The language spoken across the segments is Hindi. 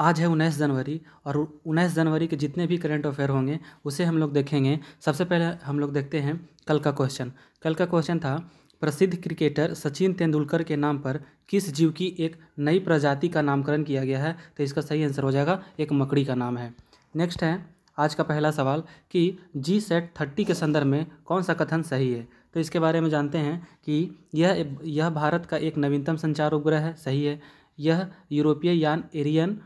आज है उन्नीस जनवरी और उन्नीस जनवरी के जितने भी करंट अफेयर होंगे उसे हम लोग देखेंगे सबसे पहले हम लोग देखते हैं कल का क्वेश्चन कल का क्वेश्चन था प्रसिद्ध क्रिकेटर सचिन तेंदुलकर के नाम पर किस जीव की एक नई प्रजाति का नामकरण किया गया है तो इसका सही आंसर हो जाएगा एक मकड़ी का नाम है नेक्स्ट है आज का पहला सवाल कि जी सेट थर्टी के संदर्भ में कौन सा कथन सही है तो इसके बारे में जानते हैं कि यह यह भारत का एक नवीनतम संचार उपग्रह है सही है यह यूरोपीय यान Ariane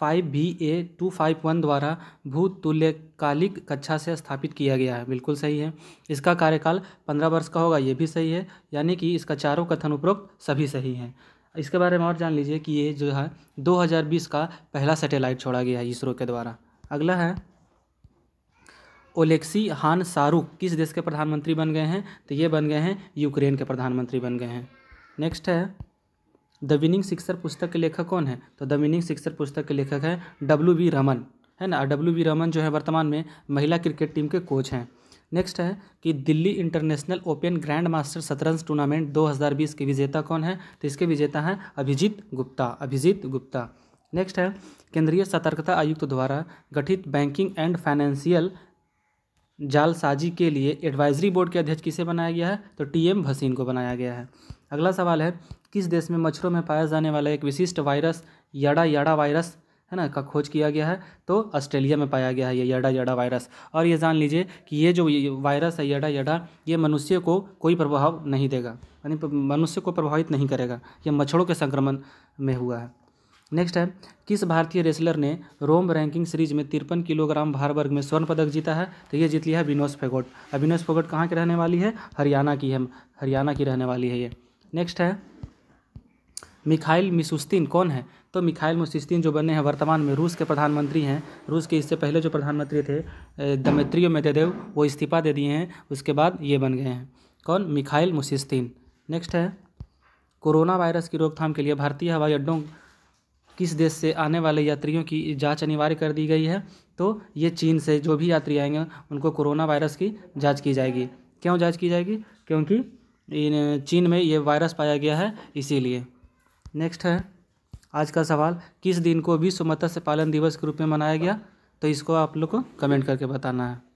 five B A two five one द्वारा भूतुल्यकालिक कक्षा से स्थापित किया गया है बिल्कुल सही है इसका कार्यकाल पंद्रह वर्ष का होगा ये भी सही है यानी कि इसका चारों कथन उपरोक्त सभी सही हैं इसके बारे में और जान लीजिए कि ये जो है 2020 का पहला सैटेलाइट छोड़ा गया है इसरो के द्वारा अगला है ओलेक्सी हान शाहरुख किस देश के प्रधानमंत्री बन गए हैं तो ये बन गए हैं यूक्रेन के प्रधानमंत्री बन गए हैं नेक्स्ट है द विनिंग सिक्सर पुस्तक के लेखक कौन है तो द विनिंग सिक्सर पुस्तक के लेखक है डब्ल्यू वी रमन है ना डब्ल्यू वी रमन जो है वर्तमान में महिला क्रिकेट टीम के कोच हैं नेक्स्ट है कि Delhi international open grandmaster शतरंज टूर्नामेंट 2020 के विजेता कौन है तो इसके विजेता हैं अभिजीत गुप्ता अभिजीत गुप्ता नेक्स्ट है केंद्रीय सतर्कता आयुक्त द्वारा गठित बैंकिंग एंड फाइनेंशियल जालसाजी के लिए एडवाइजरी बोर्ड के अध्यक्ष किसे बनाया गया है तो टी एम भसीन को बनाया गया है अगला सवाल है किस देश में मच्छरों में पाया जाने वाला एक विशिष्ट वायरस याडा याडा वायरस है ना का खोज किया गया है तो ऑस्ट्रेलिया में पाया गया है ये यडा यडा वायरस और ये जान लीजिए कि ये जो वायरस है यडा यडा ये मनुष्य को कोई प्रभाव नहीं देगा यानी मनुष्य को प्रभावित नहीं करेगा ये मच्छरों के संक्रमण में हुआ है नेक्स्ट है किस भारतीय रेसलर ने रोम रैंकिंग सीरीज में तिरपन किलोग्राम भार वर्ग में स्वर्ण पदक जीता है तो ये जीत लिया है विनोद फेगोट अब विनोद फेगोट कहाँ की रहने वाली है हरियाणा की है हरियाणा की रहने वाली है ये नेक्स्ट है मिखाइल मिसुस्तीन कौन है तो मिखाइल मिसुस्तीन जो बने हैं वर्तमान में रूस के प्रधानमंत्री हैं रूस के इससे पहले जो प्रधानमंत्री थे दमित्रियो मेदेदेव वो इस्तीफा दे दिए हैं उसके बाद ये बन गए हैं कौन मिखाइल मुसिस्तीन नेक्स्ट है कोरोना वायरस की रोकथाम के लिए भारतीय हवाई अड्डों किस देश से आने वाले यात्रियों की जाँच अनिवार्य कर दी गई है तो ये चीन से जो भी यात्री आएंगे उनको कोरोना वायरस की जाँच की जाएगी क्यों जाँच की जाएगी क्योंकि चीन में ये वायरस पाया गया है इसीलिए नेक्स्ट है आज का सवाल किस दिन को विश्व मत्स्य पालन दिवस के रूप में मनाया गया तो इसको आप लोग को कमेंट करके बताना है